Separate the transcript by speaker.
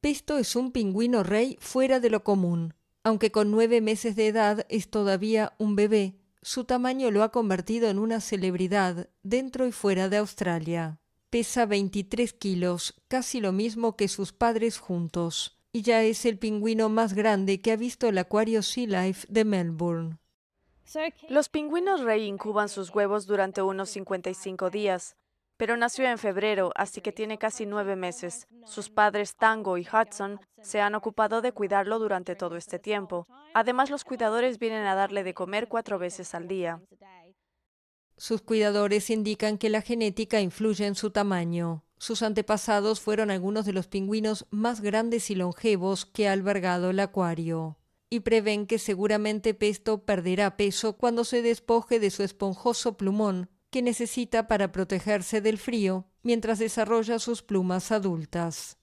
Speaker 1: Pesto es un pingüino rey fuera de lo común. Aunque con nueve meses de edad es todavía un bebé, su tamaño lo ha convertido en una celebridad dentro y fuera de Australia. Pesa 23 kilos, casi lo mismo que sus padres juntos, y ya es el pingüino más grande que ha visto el acuario Sea Life de Melbourne.
Speaker 2: Los pingüinos rey incuban sus huevos durante unos 55 días pero nació en febrero, así que tiene casi nueve meses. Sus padres, Tango y Hudson, se han ocupado de cuidarlo durante todo este tiempo. Además, los cuidadores vienen a darle de comer cuatro veces al día.
Speaker 1: Sus cuidadores indican que la genética influye en su tamaño. Sus antepasados fueron algunos de los pingüinos más grandes y longevos que ha albergado el acuario y prevén que seguramente Pesto perderá peso cuando se despoje de su esponjoso plumón que necesita para protegerse del frío mientras desarrolla sus plumas adultas.